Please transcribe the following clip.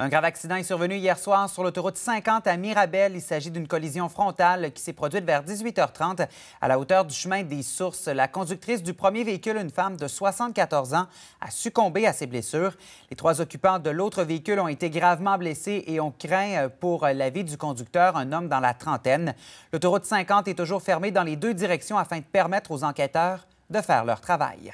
Un grave accident est survenu hier soir sur l'autoroute 50 à Mirabel. Il s'agit d'une collision frontale qui s'est produite vers 18h30 à la hauteur du chemin des Sources. La conductrice du premier véhicule, une femme de 74 ans, a succombé à ses blessures. Les trois occupants de l'autre véhicule ont été gravement blessés et ont craint euh, pour euh, la vie du conducteur, un homme dans la trentaine. L'autoroute 50 est toujours fermée dans les deux directions afin de permettre aux enquêteurs de faire leur travail.